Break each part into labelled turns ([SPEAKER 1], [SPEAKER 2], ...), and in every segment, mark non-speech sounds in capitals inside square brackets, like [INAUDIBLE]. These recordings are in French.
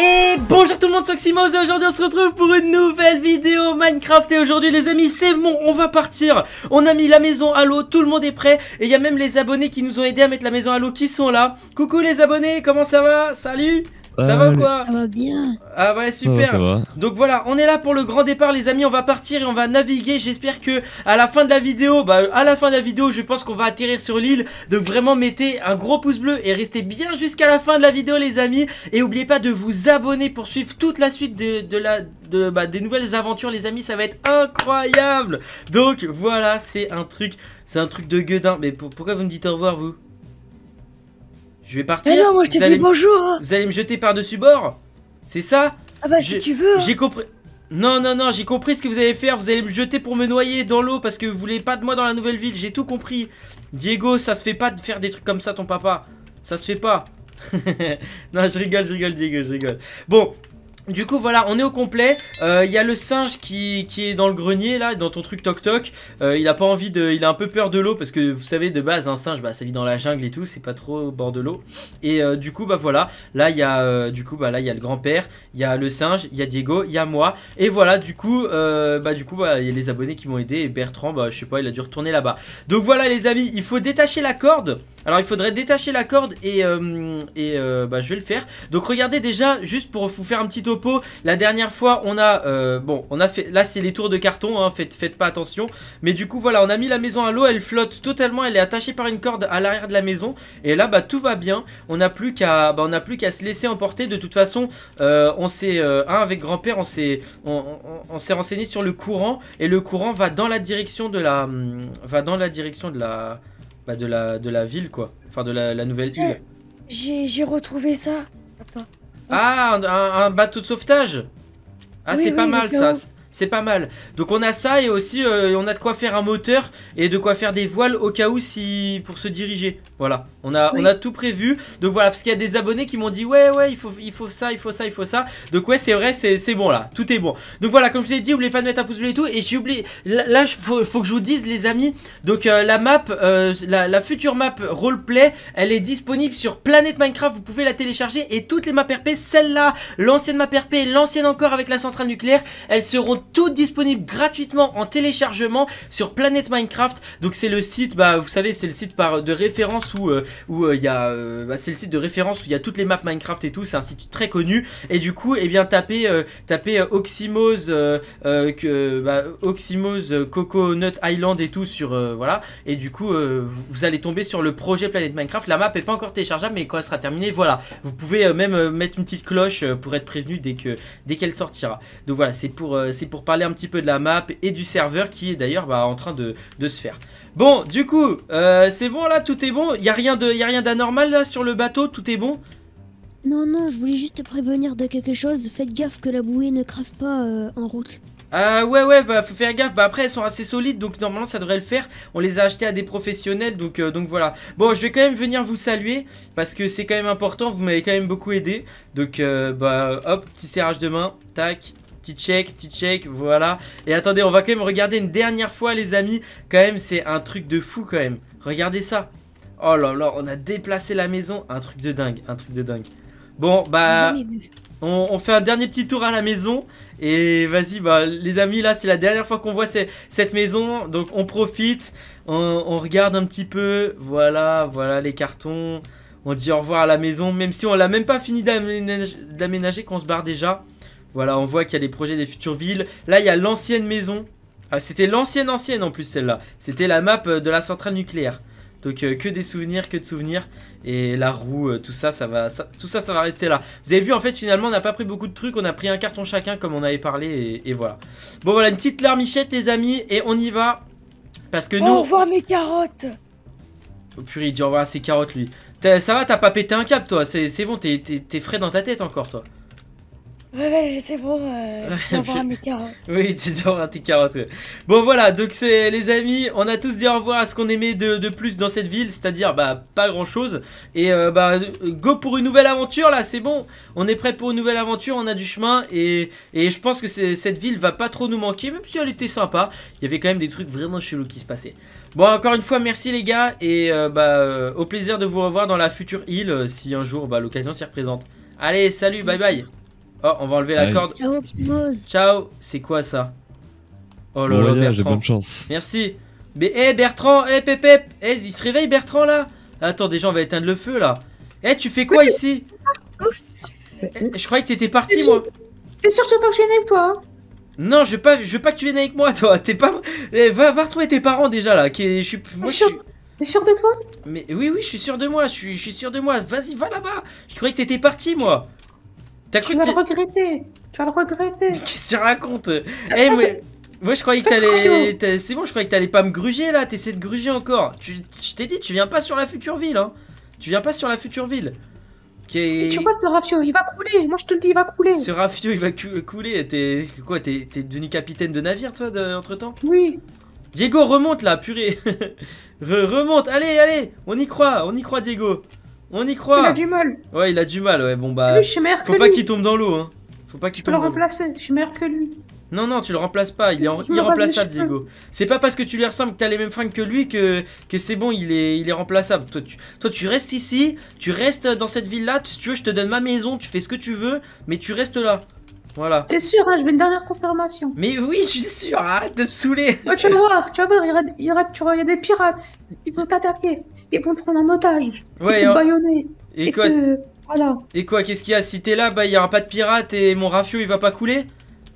[SPEAKER 1] Et bonjour tout le monde, c'est et aujourd'hui on se retrouve pour une nouvelle vidéo Minecraft et aujourd'hui les amis c'est bon, on va partir On a mis la maison à l'eau, tout le monde est prêt et il y a même les abonnés qui nous ont aidés à mettre la maison à l'eau qui sont là Coucou les abonnés, comment ça va Salut ça va ah, quoi Ça va bien. Ah ouais, super. Donc voilà, on est là pour le grand départ les amis, on va partir et on va naviguer. J'espère que à la fin de la vidéo, bah à la fin de la vidéo, je pense qu'on va atterrir sur l'île. Donc vraiment mettez un gros pouce bleu et restez bien jusqu'à la fin de la vidéo les amis et oubliez pas de vous abonner pour suivre toute la suite de, la de, bah, des nouvelles aventures les amis ça va être incroyable donc voilà c'est un truc c'est un truc de gueudin mais pourquoi vous me dites au revoir vous je vais partir. non, moi je t'ai dit bonjour. Vous allez me jeter par-dessus bord C'est ça Ah bah si tu veux. Hein. J'ai compris. Non, non, non, j'ai compris ce que vous allez faire. Vous allez me jeter pour me noyer dans l'eau parce que vous voulez pas de moi dans la nouvelle ville. J'ai tout compris. Diego, ça se fait pas de faire des trucs comme ça, ton papa. Ça se fait pas. [LAUGHS] non, je rigole, je rigole, Diego, je rigole. Bon, du coup voilà on est au complet euh, Il y a le singe qui, est dans le grenier là Dans ton truc toc toc euh, Il a pas envie de... Il a un peu peur de l'eau Parce que vous savez de base un singe bah, ça vit dans la jungle et tout C'est pas trop au bord de l'eau Et euh, du coup bah voilà Là il y a du coup bah là il y a le grand-père Il y a le singe, il y a Diego, il y a moi Et voilà du coup bah du coup bah, il y a les abonnés qui m'ont aidé Et Bertrand bah je sais pas il a dû retourner là-bas Donc voilà les amis il faut détacher la corde alors il faudrait détacher la corde et, et bah, je vais le faire Donc regardez déjà juste pour vous faire un petit tour la dernière fois, on a... Euh, bon, on a fait... Là, c'est les tours de carton, hein, faites, faites pas attention. Mais du coup, voilà, on a mis la maison à l'eau, elle flotte totalement, elle est attachée par une corde à l'arrière de la maison. Et là, bah, tout va bien. On n'a plus qu'à bah, on n'a plus qu'à se laisser emporter. De toute façon, euh, on s'est... Euh, un avec grand-père, on s'est on, s'est renseigné sur le courant. Et le courant va dans la direction de la... Hum, va dans la direction de la... Bah, de la, de la ville, quoi. Enfin, de la, nouvelle ville J'ai retrouvé ça. Attends. Ah, un, bateau de sauvetage
[SPEAKER 2] Ah, c'est pas mal, ça.
[SPEAKER 1] C'est pas mal. Donc on a ça et aussi euh, on a de quoi faire un moteur et de quoi faire des voiles au cas où si pour se diriger. Voilà, on a on a tout prévu. Donc voilà, parce qu'il y a des abonnés qui m'ont dit ouais ouais il faut il faut ça il faut ça il faut ça. Donc ouais c'est vrai c'est bon là, tout est bon. Donc voilà comme je vous ai dit, n'oubliez pas de mettre un pouce bleu et tout. Et j'ai oublié là, il faut, faut, que je vous dise les amis. Donc euh, la map, euh, la, future map roleplay, elle est disponible sur Planète Minecraft. Vous pouvez la télécharger et toutes les maps RP, celle-là, l'ancienne map RP, l'ancienne encore avec la centrale nucléaire, elles seront toutes disponibles gratuitement en téléchargement sur Planète Minecraft. Donc c'est le site, bah vous savez, c'est le site par, de référence où euh, euh, il y a, euh, bah, c'est le site de référence où il y a toutes les maps Minecraft et tout. C'est un site très connu. Et du coup, et eh bien tapez, tapez Oxymose, que, bah, Coconut Island et tout sur voilà. Et du coup, vous, allez tomber sur le projet Planète Minecraft. La map est pas encore téléchargeable, mais quand elle sera terminée, voilà. Vous pouvez même mettre une petite cloche pour être prévenu dès que dès qu'elle sortira. Donc voilà, c'est pour pour parler un petit peu de la map et du serveur qui est d'ailleurs bah, en train de, se faire. Bon, du coup, euh, c'est bon là, tout est bon Il n'y a rien d'anormal là sur le bateau Tout est bon Non, non, je voulais juste te prévenir de quelque chose. Faites gaffe que la bouée ne crève pas euh, en route. Ah, ouais ouais bah faut faire gaffe bah après elles sont assez solides donc normalement ça devrait le faire on les a achetées à des professionnels donc euh, donc voilà bon je vais quand même venir vous saluer parce que c'est quand même important vous m'avez quand même beaucoup aidé donc bah hop petit serrage de main tac Petit check, petit check, voilà. Et attendez, on va quand même regarder une dernière fois, les amis. Quand même, c'est un truc de fou, quand même. Regardez ça. Oh là là, on a déplacé la maison. Un truc de dingue, un truc de dingue. Bon, bah... On, fait un dernier petit tour à la maison. Et vas-y, bah, les amis, là, c'est la dernière fois qu'on voit cette maison. Donc, on profite. On, on, regarde un petit peu. Voilà, voilà les cartons. On dit au revoir à la maison. Même si on l'a même pas fini d'aménager, qu'on se barre déjà. Voilà, on voit qu'il y a des projets des futures villes. Là, il y a l'ancienne maison. Ah, c'était l'ancienne ancienne en plus celle-là. C'était la map euh, de la centrale nucléaire. Donc euh, que des souvenirs, que de souvenirs et la roue, euh, tout ça, ça va, tout ça, ça va rester là. Vous avez vu, en fait, finalement, on n'a pas pris beaucoup de trucs, on a pris un carton chacun comme on avait parlé et, voilà. Bon, voilà une petite larmichette, les amis, et on y va parce que nous. Au revoir mes carottes. Au purée, il dit au revoir ses carottes lui. Ça va, t'as pas pété un cap, toi. C'est bon, t'es frais dans ta tête encore, toi. Ouais, ouais, c'est bon, euh, je avoir mes carottes. oui, tu dois avoir tes carottes. Bon, voilà, donc c'est les amis, on a tous dit au revoir à ce qu'on aimait de, plus dans cette ville, c'est-à-dire bah pas grand-chose. Et euh, bah go pour une nouvelle aventure là, c'est bon, on est prêt pour une nouvelle aventure, on a du chemin et, et je pense que cette ville va pas trop nous manquer, même si elle était sympa. Il y avait quand même des trucs vraiment chelous qui se passaient. Bon, encore une fois, merci les gars et euh, bah au plaisir de vous revoir dans la future île si un jour bah l'occasion s'y représente. Allez, salut, bye bye. Oh, on va enlever la corde. Ciao, C'est quoi ça Oh là là, bonne chance. Merci. Mais hé eh, Bertrand, hé hey, hé, il se réveille Bertrand là Attends, déjà on va éteindre le feu là. Eh, tu fais quoi ici eh, Je croyais que t'étais parti moi. T'es sûr que tu veux pas que je vienne avec toi hein Non, je veux pas, je veux pas que tu viennes avec moi toi. T'es pas. Eh, va, va, retrouver tes parents déjà là. je suis. T'es sûr de toi Mais oui, oui, je suis sûr de moi. Je suis, je suis sûr de moi. Vas-y, va là-bas. Je croyais que t'étais parti moi tu vas le regretter. Tu vas le regretter. Qu'est-ce que tu racontes eh, moi, moi, je croyais que t'allais. C'est bon, je croyais que t'allais pas me gruger là. T'essaies de gruger encore. Je t'ai dit, tu viens pas sur la future ville. Hein. Tu viens pas sur la future ville. Okay. tu vois ce Rafio, il va couler. Moi je te le dis, il va couler. Ce Rafio, il va couler. T'es quoi T'es devenu capitaine de navire toi entre temps Oui. Diego remonte là, purée. [LAUGHS] remonte, allez, allez. On y croit, on y croit Diego. On y croit. Il a du mal. Ouais, il a du mal. Ouais, bon bah. faut pas qu'il tombe dans l'eau, hein. Faut pas qu'il tombe. Tu peux le remplacer. Je suis meilleur que lui. Non, non, tu le remplaces pas, il est irremplaçable, Diego. C'est pas parce que tu lui ressembles que t'as les mêmes fringues que lui que, que c'est bon, il est, il est remplaçable. Toi tu... Toi, tu restes ici, tu restes dans cette ville-là, si tu veux, je te donne ma maison, tu fais ce que tu veux, mais tu restes là. Voilà. T'es sûr, hein, je veux une dernière confirmation. Mais oui, je suis sûr, arrête de me saouler. tu vas voir, tu il y a des pirates. Ils vont t'attaquer. Ils vont prendre un otage. Ils vont te Et, quoi qu'est-ce qu'il y a Si t'es là, bah il y aura pas de pirates et mon rafio il va pas couler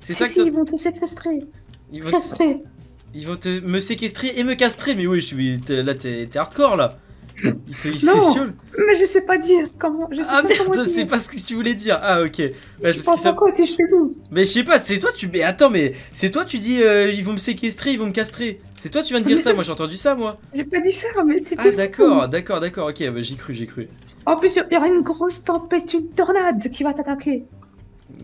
[SPEAKER 1] C'est si, ça Si, ils vont te séquestrer. Ils vont me séquestrer et me castrer. Mais oui, je suis... là t'es hardcore là. Il non, mais je sais pas dire comment. ah merde, c'est pas ce que tu voulais dire. Ah ok. Je tu à quoi T'es chez nous. Mais je sais pas. C'est toi tu. Mais attends, mais c'est toi tu dis euh, ils vont me séquestrer, ils vont me castrer. C'est toi tu viens de dire ça. Moi j'ai entendu ça moi. J'ai pas dit ça, mais t'étais. Ah d'accord, d'accord, d'accord. Ok, bah, j'ai cru, j'ai cru. En plus il y aura une grosse tempête, une tornade qui va t'attaquer.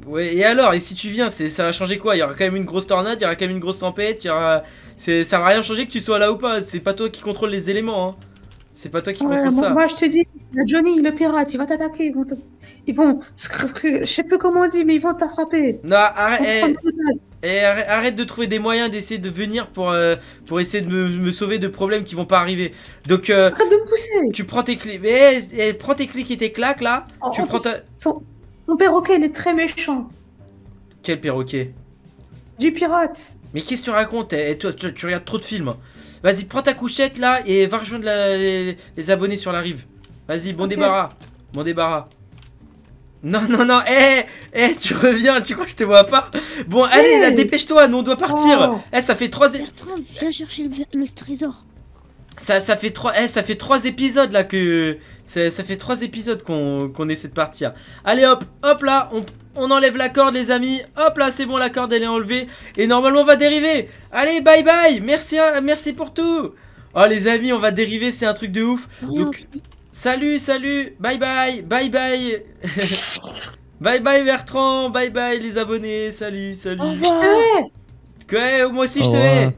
[SPEAKER 1] Ouais, et alors Et si tu viens, ça va changer quoi Il y aura quand même une grosse tornade, il y aura quand même une grosse tempête, il y aura... Ça va rien changer que tu sois là ou pas, c'est pas toi qui contrôle les éléments. Hein. C'est pas toi qui contrôle ça. Moi, je te dis, Johnny, le pirate, il va t'attaquer. Ils vont, ils vont, je sais plus comment on dit, mais ils vont t'attraper. Non, arrête, eh, eh, arrête, de trouver des moyens d'essayer de venir pour, euh, pour essayer de me, sauver de problèmes qui vont pas arriver. Donc, euh, arrête de me pousser. Tu prends tes clés, eh, prends tes clics et tes claques là. tu prends perroquet, il est très méchant. Quel perroquet Du pirate. Mais qu'est-ce que tu racontes toi, tu regardes trop de films. Vas-y, prends ta couchette là et va rejoindre les, abonnés sur la rive. Vas-y, bon débarras. Bon débarras. Non, non, non, eh eh hé, tu reviens, tu crois que je te vois pas Bon, allez, dépêche-toi, nous on doit partir. Oh. Eh, ça fait trois... Bertrand, viens chercher le trésor. Ça, fait trois, eh, ça fait trois épisodes là que... Ça, fait trois épisodes qu'on essaie de partir. Allez hop, hop là, on, on enlève la corde les amis. Hop là, c'est bon, la corde elle est enlevée. Et normalement on va dériver. Allez, bye bye, merci, hein, merci pour tout. Oh les amis, on va dériver, c'est un truc de ouf. salut, salut, bye bye, bye bye. [LAUGHS] bye bye Bertrand, bye bye les abonnés, salut, salut. moi aussi je te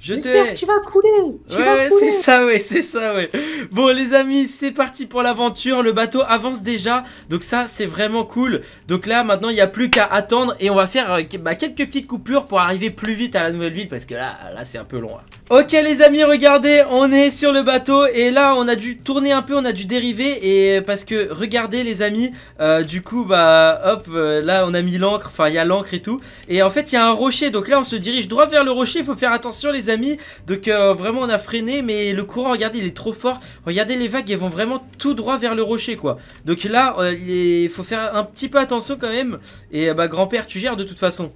[SPEAKER 1] je te... que tu vas couler. ouais, c'est ça, ouais, c'est ça, ouais. Bon, les amis, c'est parti pour l'aventure. Le bateau avance déjà, donc ça, c'est vraiment cool. Donc là, maintenant, il n'y a plus qu'à attendre et on va faire euh, bah, quelques petites coupures pour arriver plus vite à la nouvelle ville parce que là, là, c'est un peu long. Hein. Ok, les amis, regardez, on est sur le bateau et là, on a dû tourner un peu, on a dû dériver et parce que regardez, les amis, euh, du coup, bah, hop, euh, là, on a mis l'encre, enfin, il y a l'encre et tout. Et en fait, il y a un rocher, donc là, on se dirige droit vers le rocher. Il faut faire attention, les amis Donc euh, vraiment on a freiné mais le courant regardez il est trop fort Regardez les vagues elles vont vraiment tout droit vers le rocher quoi Donc là euh, il faut faire un petit peu attention quand même Et euh, bah grand-père tu gères de toute façon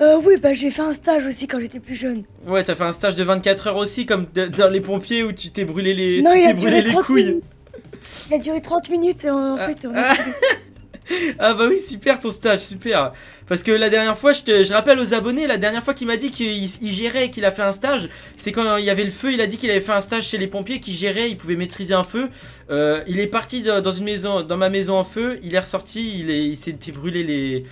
[SPEAKER 1] euh, oui, bah j'ai fait un stage aussi quand j'étais plus jeune. Ouais, t'as fait un stage de 24 heures aussi, comme dans les pompiers où tu t'es brûlé les, couilles. Il a duré 30 minutes en ah. fait [LAUGHS] ah bah oui, super ton stage, super. Parce que la dernière fois, je, te, rappelle aux abonnés, la dernière fois qu'il m'a dit qu'il gérait qu'il a fait un stage, c'est quand il y avait le feu, il a dit qu'il avait fait un stage chez les pompiers, qui gérait, il pouvait maîtriser un feu. Euh, il est parti dans une maison, dans ma maison en feu, il est ressorti, il, est, s'était brûlé les...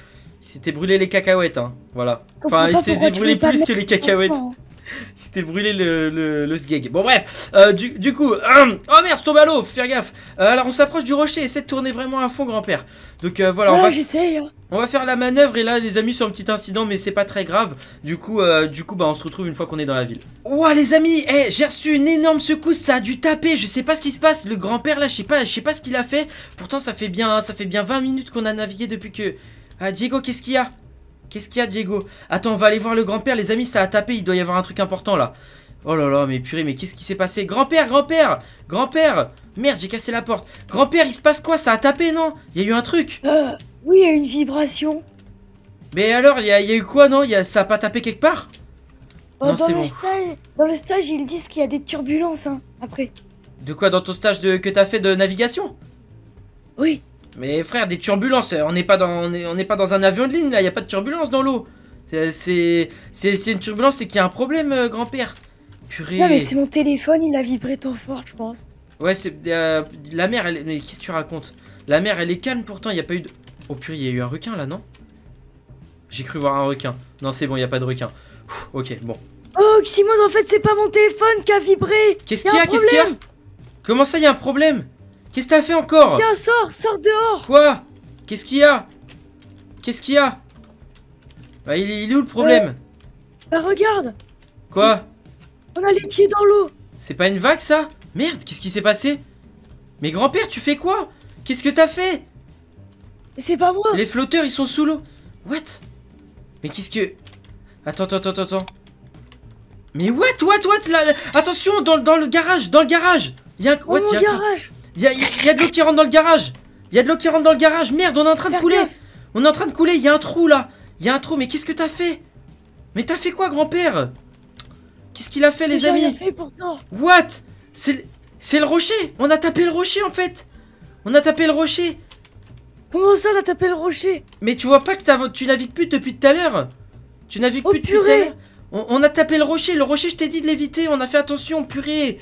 [SPEAKER 1] s'était brûlé les cacahuètes, hein. Voilà. Enfin, il s'est débrûlé plus que les cacahuètes. Hein. [LAUGHS] C'était brûlé le, le, sgeg. Bon, bref, euh, du, coup, hum, oh merde, je tombe à l'eau, faire gaffe. Euh, alors, on s'approche du rocher, essaie de tourner vraiment à fond, grand-père. Donc euh, voilà, on va, hein. On va faire la manœuvre et là, les amis, c'est un petit incident, mais c'est pas très grave. Du coup, du coup, bah, on se retrouve une fois qu'on est dans la ville. Ouah, les amis, eh, j'ai reçu une énorme secousse, ça a dû taper. Je sais pas ce qui se passe. Le grand-père là, je sais pas, je sais pas ce qu'il a fait. Pourtant, ça fait bien, ça fait bien 20 minutes qu'on a navigué depuis que. Ah, Diego, qu'est-ce qu'il y a Qu'est-ce qu'il y a, Diego Attends, on va aller voir le grand-père, les amis, ça a tapé, il doit y avoir un truc important, là. Oh là là, mais purée, mais qu'est-ce qui s'est passé Grand-père, grand-père Grand-père Merde, j'ai cassé la porte. Grand-père, il se passe quoi Ça a tapé, non Il y a eu un truc ah, Oui, il y a eu une vibration. Mais alors, il y, a eu quoi, non a, Ça a pas tapé quelque part oh, dans, le stage, ils disent qu'il y a des turbulences, hein, après. De quoi Dans ton stage de, que t'as fait de navigation Oui. Mais frère, des turbulences, on n'est pas, dans, on est, pas dans un avion de ligne là, il n'y a pas de turbulence dans l'eau. C'est une turbulence, c'est qu'il y a un problème, euh, grand-père. Purée. Non, mais c'est mon téléphone, il a vibré trop fort, je pense. Ouais, c'est. Euh, la mer, elle. Mais qu'est-ce que tu racontes La mer, elle est calme pourtant, il n'y a pas eu de. Oh purée, il y a eu un requin là, non J'ai cru voir un requin. Non, c'est bon, il a pas de requin. ok, bon. Oh, Simon en fait, c'est pas mon téléphone qui a vibré Qu'est-ce qu'il y a Qu'est-ce qu'il y a Comment ça, il y a un problème Qu'est-ce que t'as fait encore Tiens, sors Sors dehors Quoi Qu'est-ce qu'il y a Qu'est-ce qu'il y a Bah, il est, où le problème euh, Bah, regarde Quoi On a les pieds dans l'eau C'est pas une vague, ça Merde, qu'est-ce qui s'est passé Mais grand-père, tu fais quoi Qu'est-ce que t'as fait C'est pas moi Les flotteurs, ils sont sous l'eau What Mais qu'est-ce que... Attends, attends, attends, attends. Mais what, what, what Attention, dans, dans, le garage, dans le garage Il y a un... What, oh, mon garage Y'a y a, de l'eau qui rentre dans le garage Y'a y a de l'eau qui rentre dans le garage Merde, on est en train de couler On est en train de couler, il y a un trou là Il y a un trou, mais qu'est-ce que t'as fait Mais t'as fait quoi, grand-père Qu'est-ce qu'il a fait, les amis rien fait pourtant. What C'est le rocher On a tapé le rocher, en fait On a tapé le rocher Comment ça, on a tapé le rocher Mais tu vois pas que tu navigues plus depuis tout à l'heure Tu navigues oh, plus depuis tout à l'heure on, on a tapé le rocher, le rocher je t'ai dit de l'éviter, on a fait attention, purée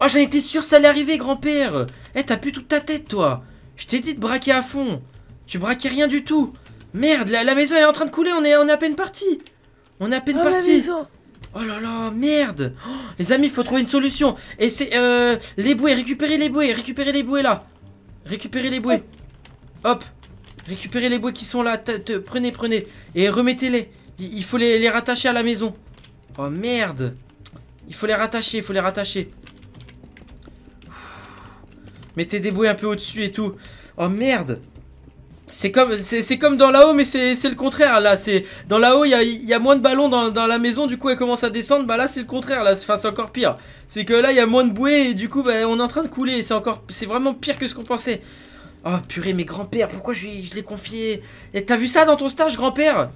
[SPEAKER 1] Oh, j'en étais sûr, ça allait arriver, grand-père Eh, t'as pu toute ta tête, toi Je t'ai dit de braquer à fond Tu braquais rien du tout Merde, la, maison, elle est en train de couler, on est, on à peine parti On est à peine oh, parti Oh là là, merde oh, Les amis, il faut trouver une solution Et c'est... Euh, les bouées, récupérez les bouées, récupérez les bouées, là Récupérez les bouées oh. Hop Récupérez les bouées qui sont là, prenez, prenez Et remettez-les Il, il faut les, les rattacher à la maison Oh merde Il faut les rattacher, il faut les rattacher Mettez des bouées un peu au-dessus et tout. Oh merde c'est comme, comme dans là-haut, mais c'est le contraire là. C'est dans là-haut, il y a, moins de ballons dans, la maison, du coup elle commence à descendre. Bah là, c'est le contraire là. c'est encore pire. C'est que là, il y a moins de bouées et du coup, bah, on est en train de couler. C'est encore, c'est vraiment pire que ce qu'on pensait. Oh purée, mes grands-pères, pourquoi je, je l'ai confié T'as vu ça dans ton stage, grand-père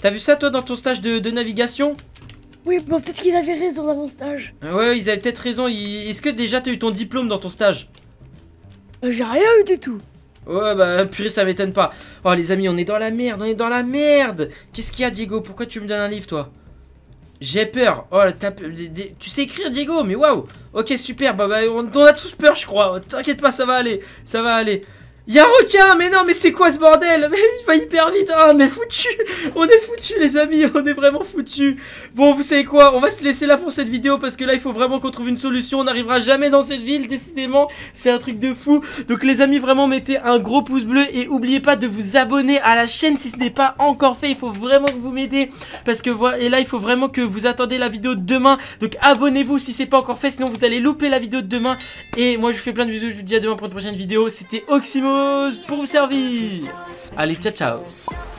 [SPEAKER 1] T'as vu ça toi dans ton stage de, navigation Oui, bon, peut-être qu'ils avaient raison dans mon stage. Ouais, ils avaient peut-être raison. Est-ce que déjà t'as eu ton diplôme dans ton stage euh, j'ai rien eu du tout. Ouais bah purée ça m'étonne pas. Oh les amis on est dans la merde, on est dans la merde. Qu'est-ce qu'il y a Diego Pourquoi tu me donnes un livre toi J'ai peur. Oh là, tu sais écrire Diego mais waouh. Ok super bah, bah on, a tous peur je crois. T'inquiète pas ça va aller, ça va aller. Y'a un requin Mais non, mais c'est quoi ce bordel [LAUGHS] Mais il va hyper vite hein, On est foutu On est foutu les amis [LAUGHS] On est vraiment foutu Bon, vous savez quoi On va se laisser là pour cette vidéo parce que là, il faut vraiment qu'on trouve une solution. On n'arrivera jamais dans cette ville, décidément. C'est un truc de fou. Donc les amis, vraiment, mettez un gros pouce bleu et oubliez pas de vous abonner à la chaîne si ce n'est pas encore fait. Il faut vraiment que vous m'aidez parce que voilà, et là, il faut vraiment que vous attendez la vidéo de demain. Donc abonnez-vous si c'est pas encore fait, sinon vous allez louper la vidéo de demain. Et moi, je vous fais plein de bisous. Je vous dis à demain pour une prochaine vidéo. C'était Oximo pour vous servir. Allez, ciao, ciao